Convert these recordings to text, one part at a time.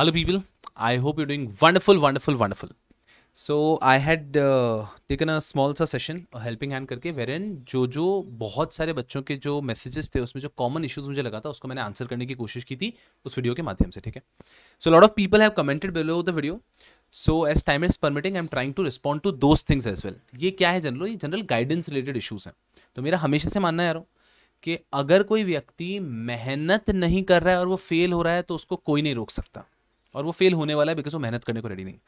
Hello people I hope you doing wonderful wonderful wonderful so I had taken a small सा session helping hand करके where an जो जो बहुत सारे बच्चों के जो मैसेजेस थे उसमें जो कॉमन इश्यूज मुझे लगा था उसको मैंने आंसर करने की कोशिश की थी उस वीडियो के माध्यम से ठीक है so lot of people have commented below the video so as time is permitting I am trying to respond to those things as well ये क्या है जनरल ये जनरल गाइडेंस रिलेटेड इशूज़ हैं तो मेरा हमेशा से मानना है यारो कि अगर कोई व्यक्ति मेहनत नहीं कर रहा है और वो फेल हो रहा है तो उसको कोई नहीं रोक सकता और वो फेल होने वाला है बिकॉज वो मेहनत करने को रेडी नहीं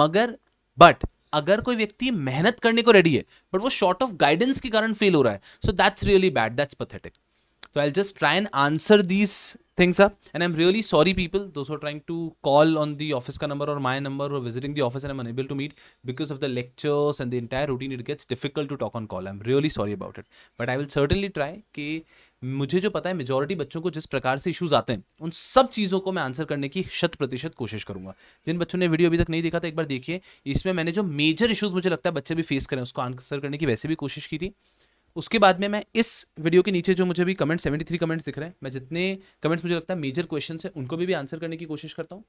मगर बट अगर कोई व्यक्ति मेहनत करने को रेडी है बट वो शॉर्ट ऑफ गाइडेंस के कारण फेल हो रहा है so that's really bad that's pathetic so I just try and answer these things up and I am really sorry people though so trying to call on the office का number और my number और visiting the office and am unable to meet because of the lectures and the entire routine it gets difficult to talk on call I am really sorry about it but I will certainly try कि मुझे जो पता है majority बच्चों को जिस प्रकार से इश्यूज आते हैं उन सब चीज़ों को मैं आंसर करने की शत प्रतिशत कोशिश करूंगा जिन बच्चों ने वीडियो अभी तक नहीं देखा था तो एक बार देखिए इसमें मैंने जो मेजर इशूज़ मुझे लगता है बच्चे भी फेस करें उसको आंसर करने की वैसे भी कोशिश की थी उसके बाद में मैं इस वीडियो के नीचे जो मुझे भी कमेंट सेवेंटी थ्री कमेंट्स दिख रहे हैं मैं जितने कमेंट्स मुझे लगता है मेजर क्वेश्चन है उनको भी, भी आंसर करने की कोशिश करता हूँ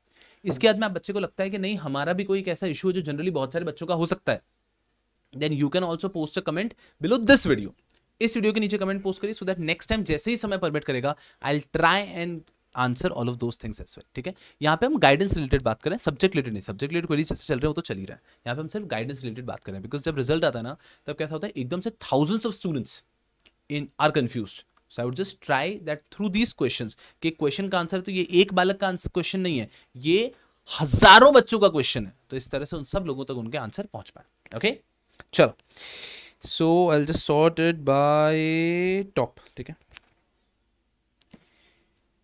इसके बाद में आप बच्चे को लगता है कि नहीं हमारा भी कोई ऐसा इशू है जो जनरली बहुत सारे बच्चों का हो सकता है then you can also post a comment below this video इस वीडियो के नीचे कमेंट पोस्ट करिए सो दैट नेक्स्ट टाइम जैसे ही समय परमिट करेगा I try and answer all of those things as well ठीक है यहाँ पे हम गाइडेंस रिलेटेड बात करें सब्जेक्ट रिलेटेड नहीं सब्जेक्ट रिलेटेड क्वेरीज जैसे चल रहे हो तो चल ही रहा है यहाँ पे हम सिर्फ गाइडेंस रिलेटेड बात करें बिकॉज जब रिजल्ट आता ना तब कैसा होता है एकदम से thousands of students in are confused so I would just try that through these question कि क्वेश्चन का आंसर तो ये एक बालक का क्वेश्चन नहीं है ये हजारों बच्चों का क्वेश्चन है तो इस तरह से उन सब लोगों तक उनके आंसर पहुंच पाए ओके okay? चलो so I'll just sort it by top ठीक है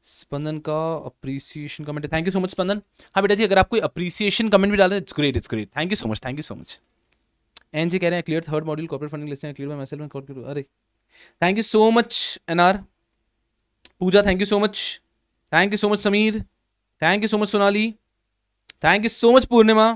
स्पंदन का appreciation comment thank you so much Spandan हाँ बेटा जी अगर आप कोई अप्रिसिएशन कमेंट भी डाले it's great it's great thank you so much thank you so much N G कह रहे हैं clear third module corporate funding list clear by self corporate अरे thank you so much N R Pooja thank you so much thank you so much Sameer thank you so much Sonali thank you so much Purnima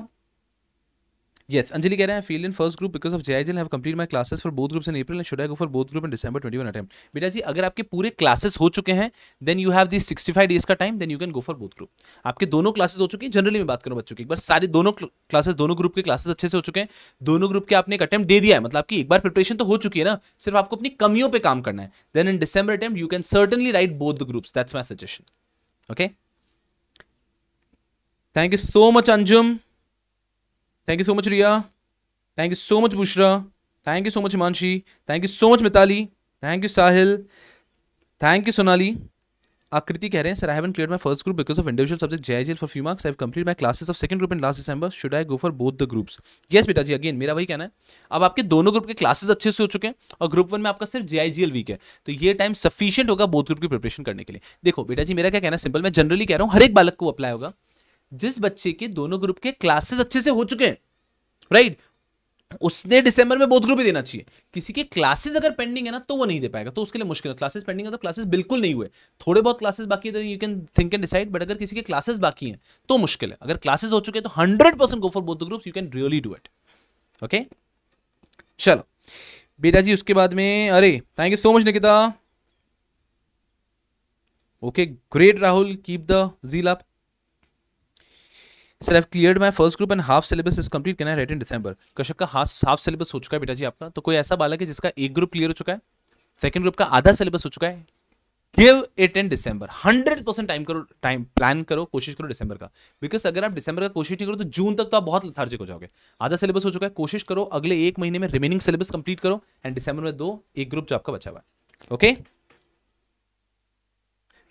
Yes, Anjali कह रहे हैं feel in first group because of जेआईजी have complete my classes for both groups in April and should I go for both group in December twenty one attempt बेटा जी अगर आपके पूरे classes हो चुके हैं then you have this sixty five days का time then you can go for both group आपके दोनों क्लासेस हो चुके हैं जनरली मैं बात करूँ बच्चों की एक बार सारे दोनों क्लासेस दोनों ग्रुप के क्लासेस अच्छे से हो चुके हैं दोनों ग्रुप के आपने एक अटैम्प दे दिया है मतलब आपकी एक बार प्रिपरेशन तो हो चुकी है ना सिर्फ आपको अपनी कमियों पर काम करना है then in December attempt you can certainly write both the groups that's my suggestion okay thank you so much Anjum thank you so much Riya thank you so much Bushra thank you so much Himanshi thank you so much Mitali thank you Sahil thank you Sonali Aakriti कह रहे हैं sir I haven't clear my first group because of individual subject J I for few marks I complete my classes of second group in last December should I go for both the groups yes बेटा जी again मेरा वही कहना है अब आपके दोनों group के क्लासेस अच्छे से हो चुके हैं और ग्रुप वन में आपका सिर्फ जे आई वीक है तो ये टाइम सफिशियंट होगा बोथ ग्रुप की प्रिपरेशन करने के लिए देखो बेटा जी मेरा क्या कहना है सिंपल मैं जनरली कह रहा हूँ हर एक बालक को अप्लाई होगा जिस बच्चे के दोनों ग्रुप के क्लासेस अच्छे से हो चुके हैं राइट उसने दिसंबर में बोध ग्रुप ही देना चाहिए किसी के क्लासेस अगर पेंडिंग है ना तो वो नहीं दे पाएगा तो उसके लिए मुश्किल है क्लासेस पेंडिंग है तो क्लासेस बिल्कुल नहीं हुए थोड़े बहुत क्लासेस बाकी है तो you can think and decide but अगर किसी के क्लासेस बाकी हैं तो मुश्किल है अगर क्लासेस हो चुके हैं तो hundred percent go for both groups you can really do it okay चलो बेटा जी उसके बाद में अरे thank you so much Nikita okay great Rahul keep the zeal up sir I clear my first group and half syllabus is complete करना right in December Kashak का half half syllabus हो चुका है बेटा जी आपका तो कोई ऐसा बालक है जिसका एक ग्रुप क्लियर हो चुका है सेकंड ग्रुप का आधा सिलेबस हो चुका है give it in December hundred percent time करो टाइम प्लान करो कोशिश करो डिसंबर का बिकॉज अगर आप डिसंबर का कोशिश नहीं करो तो जून तक तो आप बहुत लथार्जिक हो जाओगे आधा सिलेबस हो चुका है कोशिश करो अगले एक महीने में रिमेनिंग सिलेबस कंप्लीट करो एंड डिसंबर में दो एक ग्रुप जो आपका बचा हुआ है ओके okay?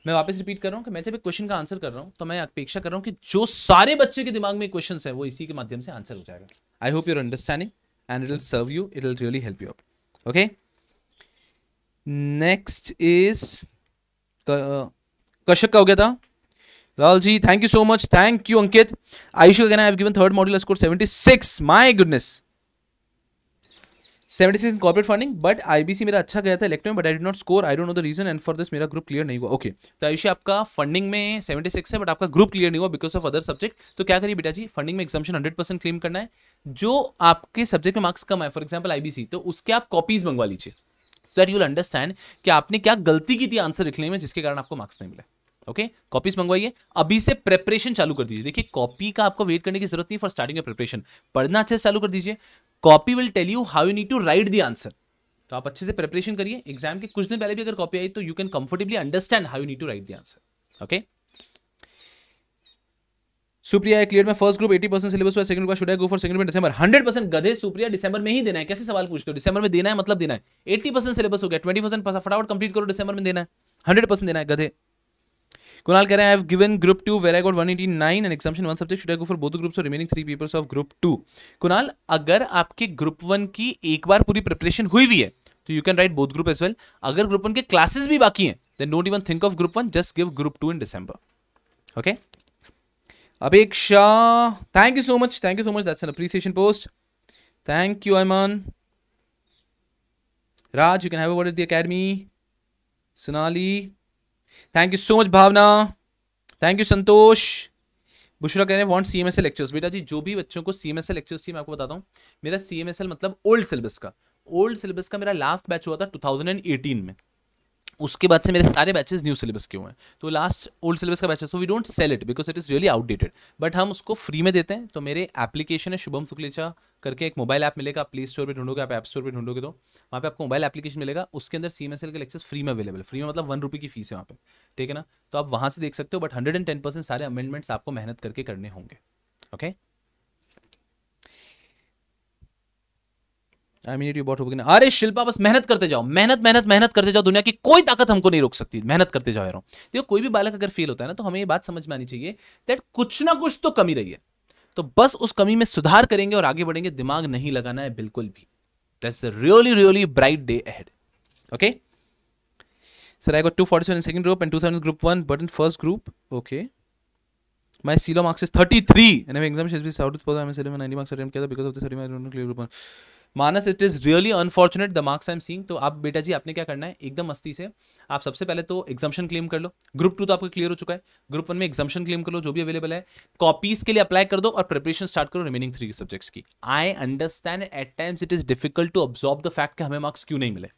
मैं वापस रिपीट कर रहा हूँ कि मैं जब एक क्वेश्चन का आंसर कर रहा हूँ तो मैं अपेक्षा कर रहा हूँ कि जो सारे बच्चे के दिमाग में क्वेश्चन है वो इसी के माध्यम से आंसर हो जाएगा I hope your understanding and it will serve you it will really help you okay next is Kashyap का हो गया था Lal ji thank you so much thank you Ankit Ayush का I have given third module score six my goodness seventy six corporate funding but IBC मेरा अच्छा गया था electro में but I did not score I don't know the reason and for this मेरा group clear नहीं हुआ okay तो आयुष आपका फंडिंग में सेवेंटी सिक्स है बट आपका ग्रुप क्लियर नहीं हुआ बिकॉज ऑफ अदर सब्जेक्ट तो क्या करिए बेटा जी फंडिंग में एग्जामेशन हंड्रेड परसेंट क्लेम करना है जो आपके सब्जेक्ट में मार्क्स कम है फॉर एग्जाम्पल आईबीसी तो उसके आप कॉपीज मंगवा लीजिए सो दैट यूल अंडरस्टैंड कि आपने क्या गलती की थी आंसर लिखने में जिसके कारण आपको मार्क्स नहीं मिले ओके कॉपीज मंगवाइए अभी से प्रेपरेशन चालू कर दीजिए देखिए कॉपी का आपको वेट करने की जरूरत नहीं फॉर स्टार्टिंग प्रेपरेशन प्रिपरेशन पढ़ना अच्छे से चालू कर दीजिए copy will tell you how you need to write the answer तो आप अच्छे से प्रिपरेशन करिए एग्जाम के कुछ दिन पहले भी अगर कॉपी आई तो you can comfortably understand how you need to write the answer okay Supriya clear में फर्स्ट ग्रुप 80 परसेंट सिलेबस हुआ second should I go for second में दिसंबर 100 परसेंट गधे सुप्रिया दिसंबर में ही देना है कैसे सवाल पूछते हो दिसंबर में देना है मतलब देना है 80 परसेंट सिलेबस हो गया 20 परसेंट फटाफट कंप्लीट करो दिसंबर में देना है 100 परसेंट देना है गधे कुणाल कह रहे हैं I have given group two where I got one eighty nine and exemption one subject should I go for both groups और remaining three papers of group two Kunal अगर आपके ग्रुप वन की एक बार पूरी प्रिपरेशन हुई हुई है तो you can write both group as well अगर ग्रुप वन के क्लासेस भी बाकी हैं then don't even think of group one just give group two in December okay Apeksha thank you so much thank you so much that's an appreciation post thank you Aman Raj you can have a word at the academy Sonali thank you so much Bhavna thank you Santosh Bushra कह रहे हैं want C M S L lectures बेटा जी जो भी बच्चों को C M S L lectures मैं आपको बताता हूँ मेरा सी एम एस एल मतलब ओल्ड सिलेबस का ओल्ड सिलेबस का मेरा लास्ट बैच हुआ था टू थाउजेंड एंड एटीन में उसके बाद से मेरे सारे बैचेस न्यू सिलेबस के हुए हैं तो लास्ट ओल्ड सिलेबस का बैच है so we don't sell it because it is really outdated but हम उसको फ्री में देते हैं तो मेरे एप्लीकेशन है शुभम सुखलेचा करके एक मोबाइल ऐप मिलेगा प्ले स्टोर पर ढूंढोगे आप ऐप स्टोर पर ढूंढोगे तो वहाँ पे आपको मोबाइल एप्लीकेशन मिलेगा उसके अंदर सी के लेक्चर्स फ्री में अवेलेबल फ्री में मतलब वन रुपी की फीस है वहाँ पे ठीक है ना तो आप वहाँ से देख सकते हो but hundred and ten percent सारे अमेंडमेंट्स आपको मेहनत करके करने होंगे ओके okay? अरे शिल्पा बस मेहनत करते जाओ मेहनत मेहनत मेहनत करते जाओ दुनिया की कोई ताकत हमको नहीं रोक सकती मेहनत करते जाओ यारो देखो कोई भी बालक अगर फेल होता है ना तो हमें ये बात समझ में आनी चाहिए दैट कुछ ना कुछ तो कमी रही है तो बस उस कमी में सुधार करेंगे और आगे बढ़ेंगे दिमाग नहीं लगाना है बिल्कुल भी that's really really bright day ahead okay sir I got two forty seven second group and two thousand group one but in first group okay My CELO marks is 33 and my examination has been south with 90 marks attempt because of this. I clear group 1. Manas it is really unfortunate the marks I am seeing तो आप बेटा जी आपने क्या करना है एकदम मस्ती से आप सबसे पहले तो एग्जामेशन क्लेम कर लो ग्रुप टू तो आपका क्लियर हो चुका है ग्रुप वन में एग्जामेशन क्लेम कर लो जो भी अवेलेबल है कॉपीज के लिए अप्लाई कर दो और प्रिपरेशन स्टार्ट करो रिमेनिंग थ्री सब्जेक्ट्स की I understand at times it is difficult to observe the fact कि हमें मार्क्स क्यों नहीं मिले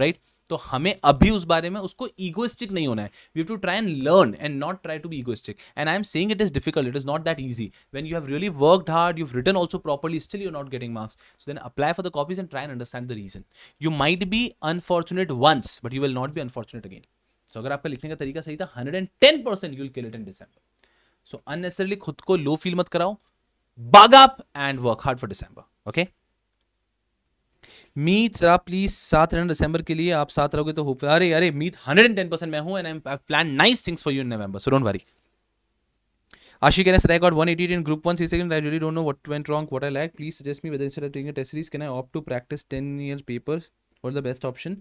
राइट right? तो हमें अभी उस बारे में उसको ईगोइस्टिक नहीं होना है we have to try and learn and not try to be egoistic and I am saying it is difficult it is not that easy when you have really worked hard you return also properly still you not getting marks so then apply for the copies and try and understand the reason you might be unfortunate once but you will not be unfortunate again so अगर आपका लिखने का तरीका सही था hundred and ten percent you will kill it in December so unnecessarily खुद को low feel मत कराओ buck up and work hard for December okay Meet जरा प्लीज सात रहना दिसंबर के लिए आप साथ रहोगे तो होप अरे अरे Meet hundred and ten percent मैं हूँ and I plan nice things for you in November so don't worry Ashi can as got one eighty in group one C second I don't know what went wrong, what I lacked. Please suggest me whether instead of doing test series can I opt to practice practice 10 year papers? और the best option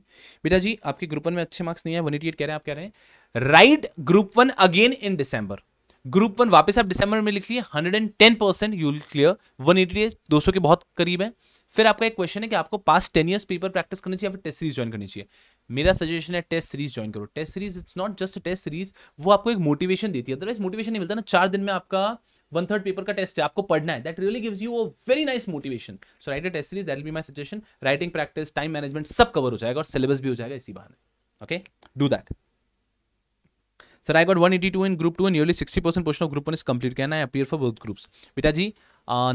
बेटा जी आपके group one में अच्छे marks नहीं है 188 कह रहे हैं आप कह रहे हैं write group one again in December group one वापस आप दिसंबर में लिख लिए hundred and ten percent you clear one eighty दो सौ के बहुत करीब है फिर आपका एक क्वेश्चन है कि आपको past ten years paper practice करनी चाहिए या फिर टेस्ट सीरीज ज्वाइन करनी चाहिए मेरा सजेशन है टेस्ट सीरीज ज्वाइन करो test series it's not just test series वो आपको एक मोटिवेशन देती है अदरवाइज मोटिवेशन नहीं मिलता ना चार दिन में आपका वन थर्ड पेपर का टेस्ट है आपको पढ़ना है that really gives you a very nice motivation so write test series that be my suggestion writing practice time management सब कवर हो जाएगा और सिलेबस भी हो जाएगा इसी बहाने okay do that sir I got one eighty two in group two nearly sixty percent portion of group one is complete can I appear for both groups बेटा जी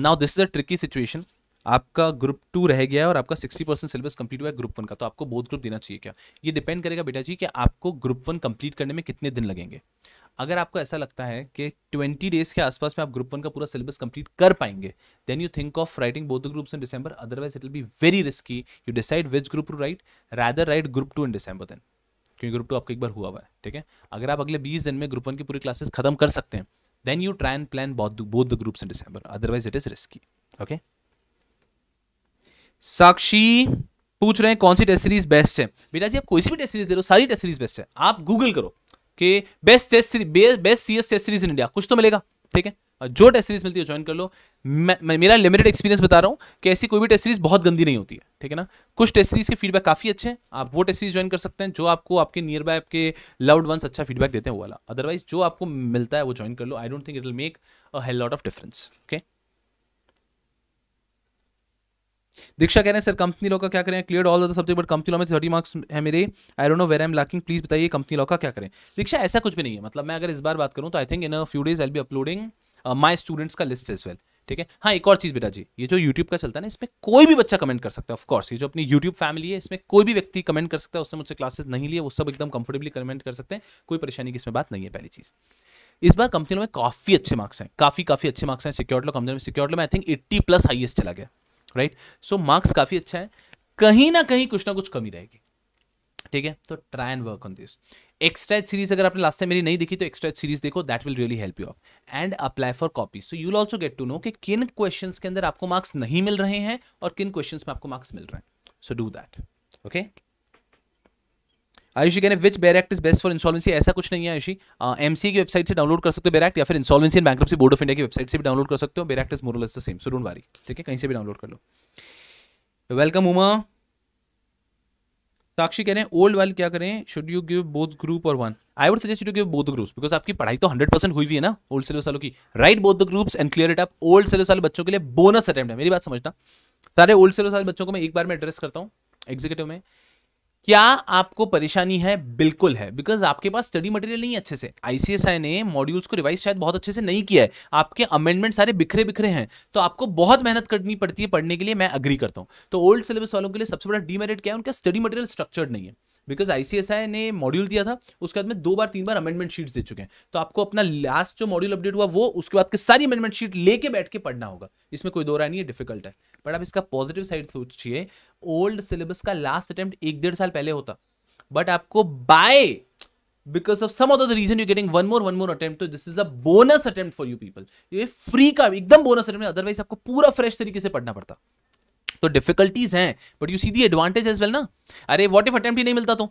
now this is a tricky situation आपका group two रह गया है और आपका sixty percent syllabus complete हुआ है ग्रुप वन का तो आपको बोध ग्रुप देना चाहिए क्या ये डिपेंड करेगा बेटा जी कि आपको ग्रुप वन कंप्लीट करने में कितने दिन लगेंगे अगर आपको ऐसा लगता है कि ट्वेंटी डेज के आसपास में आप ग्रुप वन का पूरा सिलेबस कंप्लीट कर पाएंगे then you think of writing both the groups in December otherwise it will be very risky you decide which group to write rather write group two in December then क्योंकि group two आपका एक बार हुआ हुआ है ठीक है अगर आप अगले बीस दिन में ग्रुप वन की पूरी क्लासेस खत्म कर सकते हैं then you try and plan both the groups in December otherwise it is risky okay Sakshi पूछ रहे हैं कौन सी टेस्ट सीरीज बेस्ट है बेटा जी आप कोई सी भी टेस्ट सीरीज दे रहे हो सारी टेस्ट सीरीज बेस्ट है आप गूगल करो कि best test series best CS test series in India कुछ तो मिलेगा ठीक है और जो टेस्ट सीरीज मिलती है ज्वाइन कर लो मैं, मेरा लिमिटेड एक्सपीरियंस बता रहा हूँ कि ऐसी कोई भी टेस्ट सीरीज बहुत गंदी नहीं होती है ठीक है ना कुछ टेस्ट सीरीज के फीडबैक काफ़ी अच्छे हैं आप वो टेस्ट सीरीज ज्वाइन कर सकते हैं जो आपको आपके नियर बाय आपके लाउड वंस अच्छा फीडबैक देते हैं वो वाला अदरवाइज जो आपको मिलता है वो ज्वाइन कर लो I don't think it will make a hell lot of difference okay Diksha कह रहे हैं सर कंपनी लॉ का क्या करें clear all the subject but company law में थर्टी मार्क्स है मेरे I don't know where am lacking please बताइए कंपनी लॉ का क्या करें दीक्षा ऐसा कुछ भी नहीं है मतलब मैं अगर इस बार बात करूँ तो I think in few days I'll be uploading my students का लिस्ट इज वेल ठीक है हाँ एक और चीज़ बेटा जी ये जो यूट्यूब का चलता है ना इसमें कोई भी बच्चा कमेंट कर सकता है ऑफकोर्स ये जो अपनी यूट्यूब फैमिली है इसमें कोई भी व्यक्ति कमेंट कर सकता है उसने मुझसे क्लासेस नहीं लिए वो सब एकदम कंफर्टेबली कमेंट कर सकते हैं कोई परेशानी की इसमें बात नहीं है पहली चीज़ इस बार कंपनी में काफी अच्छे मार्क्स हैं काफी काफी अच्छे मार्क्स हैं सिक्योर लो कंपनी में सिक्योर लो में I think eighty plus highest चला गया राइट सो मार्क्स काफी अच्छा है कहीं ना कहीं कुछ ना कुछ कमी रहेगी ठीक है तो try and work on this extra series अगर आपने लास्ट टाइम मेरी नहीं देखी तो एक्स्ट्रा सीरीज देखो that will really help you and apply for copy so you also get to know कि किन क्वेश्चन के अंदर आपको मार्क्स नहीं मिल रहे हैं और किन क्वेश्चन में आपको मार्क्स मिल रहे हैं so do that okay Ayushi कहने which bare act is best for insolvency ऐसा कुछ नहीं है आयुषी एम एमसी की वेबसाइट से डाउनलोड कर सकते हो बैरैक्ट या फिर insolvency and bankruptcy board of India की वेबसाइट से भी डाउनलोड कर सकते हो bare act is moral the same so don't worry ठीक है कहीं से भी डाउनलोड कर लो वेलकम उमा साक्षी कह रहे हैं ओल्ड वाले क्या करें should you give both group और one I would suggest you give both groups because आपकी पढ़ाई तो हंड्रेड परसेंट हुई हुई है ना ओल्ड सिलेबस वालों की write both the groups and clear it up old syllabus वाले बच्चों के लिए बोनस अटेम्प्ट है मेरी बात समझना सारे ओल्ड सिलेबस वाले बच्चों को मैं एक बार में एड्रेस करता हूँ एग्जीक्यूटिव में क्या आपको परेशानी है बिल्कुल है बिकॉज आपके पास स्टडी मटेरियल नहीं है अच्छे से आईसीएसआई ने मॉड्यूल्स को रिवाइज शायद बहुत अच्छे से नहीं किया है आपके अमेंडमेंट सारे बिखरे बिखरे हैं तो आपको बहुत मेहनत करनी पड़ती है पढ़ने के लिए मैं अग्री करता हूँ तो ओल्ड सिलेबस वालों के लिए सबसे बड़ा डीमेरिट क्या है उनका स्टडी मटेरियल स्ट्रक्चर्ड नहीं है बिकॉज आईसीएसआई ने मॉड्यूल दिया था उसके बाद में दो बार तीन बार अमेंडमेंट शीट दे चुके हैं तो आपको अपना लास्ट जो मॉड्यूल अपडेट हुआ वो उसके बाद के सारी अमेंडमेंट शीट लेके बैठ के पढ़ना होगा इसमें कोई दो राय नहीं है डिफिकल्ट है बट आप इसका पॉजिटिव साइड सोचिए ओल्ड सिलेबस का लास्ट अटेम्प्ट एक डेढ़ साल पहले होता बट आपको by because of some other reason you getting one more one more attempt this is a bonus attempt for you people ये फ्री का एकदम बोनस अटेम्प्ट अदरवाइज आपको पूरा फ्रेश तरीके से पढ़ना पड़ता तो डिफिकल्टीज हैं but you see the advantage as well ना अरे वॉट इफ अटेम्प्ट ही नहीं मिलता तो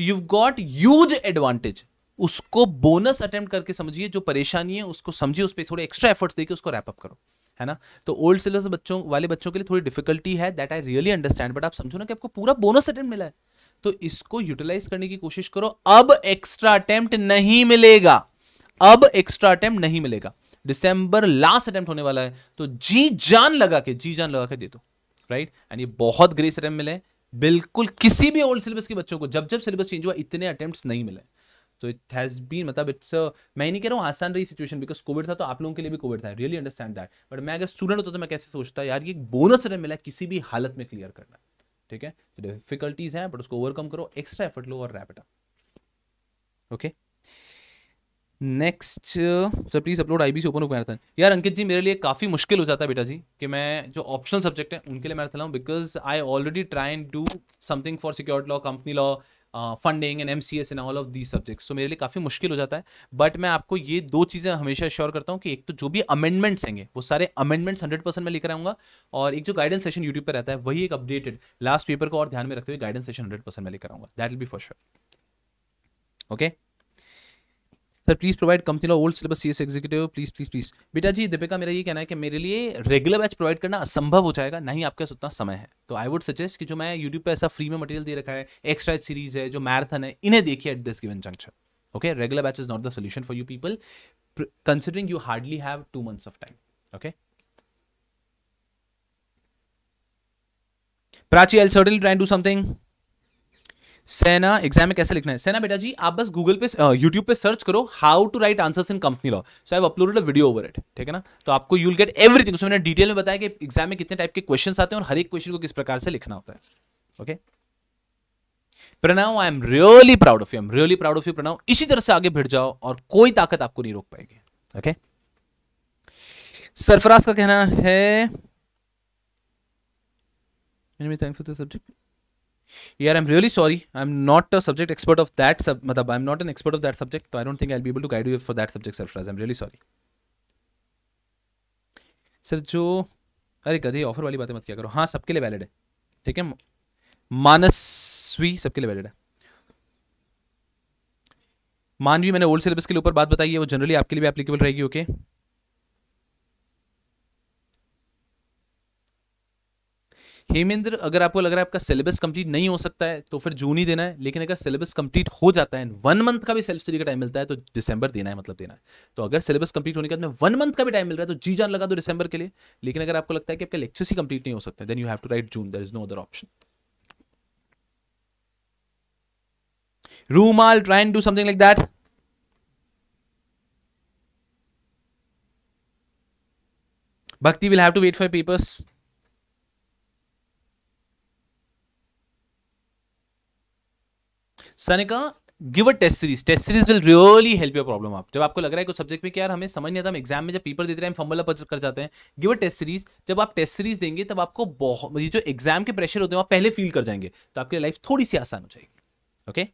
यू गॉट यूज एडवांटेज उसको बोनस अटेम्प्ट करके समझिए जो परेशानी है उसको समझिए उस पर थोड़े एक्स्ट्रा एफर्ट्स देकर उसको रैपअप करो है ना तो ओल्ड सिलेबस बच्चों वाले बच्चों के लिए थोड़ी डिफिकल्टी है that I really understand but आप समझो ना कि आपको पूरा बोनस अटेम्प्ट मिला है तो इसको यूटिलाइज करने की कोशिश करो अब एक्स्ट्रा अटेम्प्ट नहीं मिलेगा अब एक्स्ट्रा अटेम्प्ट नहीं मिलेगा दिसंबर लास्ट अटेम्प्ट होने वाला है तो जी जान लगा के जी जान लगा के दे दो राइट एंड ये बहुत ग्रेस अटेम्प्ट मिले बिल्कुल किसी भी ओल्ड सिलेबस के बच्चों को जब जब सिलेबस चेंज हुआ इतने अटेम्प्ट नहीं मिले सो इट हैज़ बीन मतलब इट्स मैं नहीं कह रहा हूँ आसान रही सिचुएशन बिकॉज कोविड था तो आप लोगों के लिए भी कोविड था रियली अंडरस्टैंड दैट बट मैं अगर स्टूडेंट होता तो मैं कैसे सोचता यार ये बोनस अगर मिला किसी भी हालत में क्लियर करना ठीक है तो डिफिकल्टीज हैं बट उसको ओवरकम करो एक्स्ट्रा एफर्ट लो और wrap it okay next sir please upload I B C open हो मैराथन यार अंकित जी मेरे लिए काफ़ी मुश्किल हो जाता है बेटा जी कि मैं जो ऑप्शनल सब्जेक्ट है उनके लिए मैराथन लाऊँ because I already try and do something for security law company law funding and M C S and all of these subjects तो मेरे लिए काफ़ी मुश्किल हो जाता है बट मैं आपको ये दो चीज़ें हमेशा श्योर करता हूँ कि एक तो जो भी अमेंडमेंट्स होंगे वो सारे अमेंडमेंट्स हंड्रेड परसेंट मैं लेकर आऊँगा और एक जो गाइडेंस सेशन यूट्यूब पर रहता है वही एक अपडेटेड लास्ट पेपर को और ध्यान में रखते हुए गाइडेंस सेशन हंड्रेड परसेंट मैं लेकर आऊँगा that will be for sure okay sir please provide company of old syllabus C S executive please please please बेटा जी दीपिका मेरा ये कहना है कि मेरे लिए रेगुलर बैच प्रोवाइड करना असंभव हो जाएगा नहीं आपके पास उतना समय है तो आई वुड सजेस्ट कि जो मैं यूट्यूब पर ऐसा फ्री में मटेरियल दे रखा है एक्स्ट्रा सीरीज है जो मैराथन है इन्हें देखिए at this given junction okay regular batch is not the solution for you people considering you hardly have two months of time okay okay prachi i'll certainly try and do something सेना exam में कैसे लिखना है सेना बेटा जी आप बस Google पे यूट्यूब पे सर्च करो how to write answers in company law so I uploaded a video over it ठीक है ना तो आपको यू विल गेट एवरीथिंग उसमें मैंने डिटेल में बताया कि एग्जाम में कितने टाइप के क्वेश्चन आते हैं और हर एक क्वेश्चन को किस प्रकार से लिखना होता है okay Pranav I am really proud of you I am really proud of you Pranav इसी तरह से आगे भिड़ जाओ और कोई ताकत आपको नहीं रोक पाएगी ओके सरफराज का कहना है सब्जेक्ट यार I am really sorry I am not a subject expert of that सब मतलब I am not an expert of that subject तो I don't think I be able to guide you for that subject Sarfaraz I am really sorry sir जो अरे कभी offer वाली बातें मत किया करो हाँ सबके लिए वैलिड है ठीक है मानसवी सबके लिए वैलिड है मानवी मैंने ओल्ड सिलेबस के ऊपर बात बताई है वो जनरली आपके लिए भी एप्लीकेबल रहेगी ओके okay? हेमेंद्र अगर आपको लग रहा है आपका सिलेबस कंप्लीट नहीं हो सकता है तो फिर जून ही देना है लेकिन अगर सिलेबस कंप्लीट हो जाता है वन मंथ का भी सेल्फ स्टडी का टाइम मिलता है तो दिसंबर देना है मतलब देना है तो अगर सिलेबस कंप्लीट होने के बाद में वन मंथ का भी टाइम मिल रहा है तो जी जान लगा दो दिसंबर के लिए लेकिन अगर आपको लगता है कि आपका लेक्चर्स ही कंप्लीट नहीं हो सकता then you have to write June there is no other option Rumal, try and do something like that Bhakti will have to wait for papers Sanika give a test series test series will really help your problem आप जब आपको लग रहा है कुछ subject में कि यार हमें समझ नहीं आता हम एग्जाम में जब पेपर देते हैं हम फंबल कर जाते हैं गिव अ टेस्ट सीरीज जब आप टेस्ट सीरीज देंगे तब आपको बहुत जो एग्जाम के प्रेशर होते हैं आप पहले फील कर जाएंगे तो आपकी लाइफ थोड़ी सी आसान हो जाएगी okay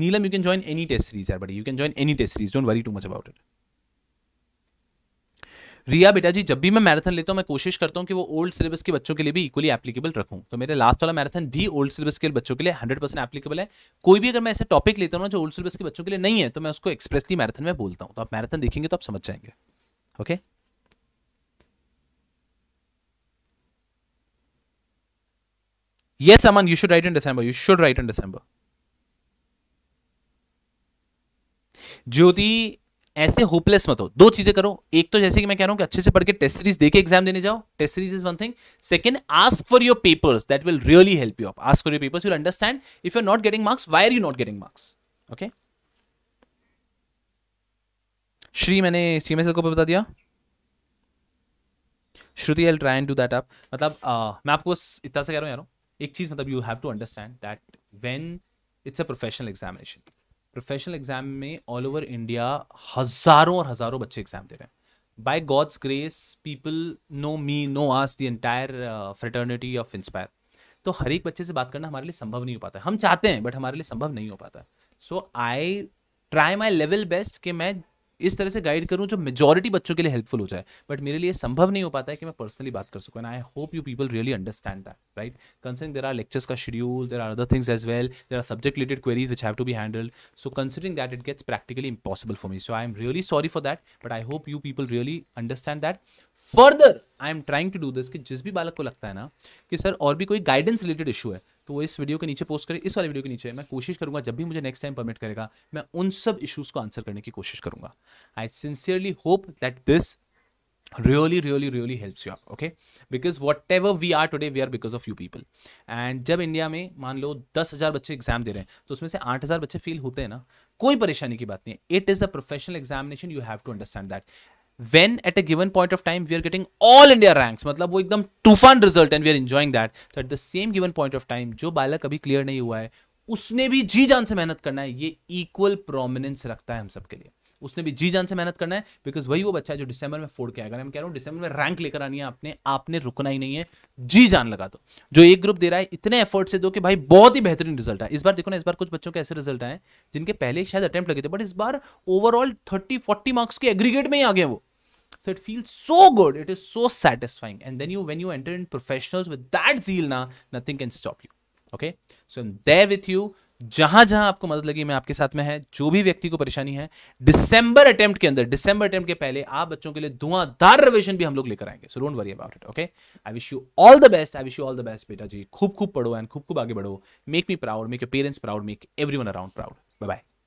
Neelam you can join any test series यार बड़ी you can join any test series don't worry too much about it Riya बेटा जी जब भी मैं मैराथन लेता हूँ मैं कोशिश करता हूँ कि वो ओल्ड सिलेबस के बच्चों के लिए भी इक्वली एप्लीकेबल रखूँ तो मेरे लास्ट वाला मैराथन भी ओल्ड सिलेबस के बच्चों के लिए हंड्रेड परसेंट एप्लीकेबल है कोई भी अगर मैं ऐसे टॉपिक लेता हूँ ना जो ओल्ड सिलेबस के बच्चों के लिए नहीं है तो मैं उसको एक्सप्रेसली मैराथन में बोलता हूँ तो आप मैराथन देखेंगे तो आप समझ जाएंगे okay yes Aman you should write in in you should write in in Jyoti ऐसे होपलेस मत हो दो चीजें करो एक तो जैसे कि मैं कह रहा हूं कि अच्छे से पढ़ के टेस्ट सीरीज देके एग्जाम देने जाओ test series is one thing second ask for your papers that will really help you ask for your papers you understand if you are not getting marks why are you not getting marks okay Shri मैंने C M को बता दिया Shruti I try and do that आप मतलब uh, मैं आपको इतना से कह रहा हूँ यार एक चीज़ मतलब you have to understand that when it's a professional examination professional exam में ऑल ओवर इंडिया हजारों और हजारों बच्चे एग्जाम दे रहे हैं by God's grace people know me know as the entire fraternity of inspire तो हर एक बच्चे से बात करना हमारे लिए संभव नहीं हो पाता हम चाहते हैं बट हमारे लिए संभव नहीं हो पाता so I try my level best कि मैं इस तरह से गाइड करूँ जो मेजोरिटी बच्चों के लिए हेल्पफुल हो जाए बट मेरे लिए संभव नहीं हो पाता है कि मैं पर्सनली बात कर सकूं and I hope you people really understand that right considering there are lectures का schedule there are other things as well there are subject related queries which have to be handled so considering that it gets practically impossible for me so I am really sorry for that but I hope you people really understand that further I am trying to do this कि जिस भी बालक को लगता है ना कि sir और भी कोई गाइडेंस रिलेटेड इशू है तो वो इस वीडियो के नीचे पोस्ट करें इस वाले वीडियो के नीचे मैं कोशिश करूंगा जब भी मुझे नेक्स्ट टाइम परमिट करेगा मैं उन सब इश्यूज को आंसर करने की कोशिश करूंगा I sincerely hope that this really really really helps you okay because because ever we are today we are because of you people and जब इंडिया में मान लो दस हज़ार बच्चे एग्जाम दे रहे हैं तो उसमें से आठ हज़ार बच्चे फेल होते हैं ना कोई परेशानी की बात नहीं है it is a professional examination you have to understand that when at a given point of time we are getting all India ranks मतलब वो एकदम तूफान result and we are enjoying that तो at the same given point of time जो बालक अभी clear नहीं हुआ है उसने भी जी जान से मेहनत करना है ये इक्वल प्रोमिनेंस रखता है हम सबके लिए उसने भी जी जान से मेहनत करना है बिकॉज वही वो बच्चा है जो दिसंबर में फोड़ के आएगा मैं कह रहा हूँ दिसंबर में रैंक लेकर आनी है आपने आपने रुकना ही नहीं है जी जान लगा दो जो एक ग्रुप दे रहा है इतने एफर्ट से दो कि भाई बहुत ही बेहतरीन रिजल्ट है इस बार देखो ना इस बार कुछ बच्चों के ऐसे रिजल्ट आए जिनके पहले शायद अटैम्प्ट लगे थे बट इस बार ओवरऑल थर्टी फोर्टी मार्क्स के एग्रीगेट में ही आ गए वो so it feels so good it is so satisfying and then you when you enter in professionals with that zeal now nothing can stop you okay so i'm there with you जहां जहां आपको मदद लगी मैं आपके साथ में है जो भी व्यक्ति को परेशानी है डिसंबर अटेम्प्ट के अंदर डिसंबर अटेम्प्ट के पहले आप बच्चों के लिए धुआंधार रिविजन भी हम लोग लेकर आएंगे so don't worry about it okay I wish you all the best I wish you all the best बेटा जी खूब खूब पढ़ो एंड खूब खूब आगे बढ़ो make me proud make your parents proud make every around proud bye bye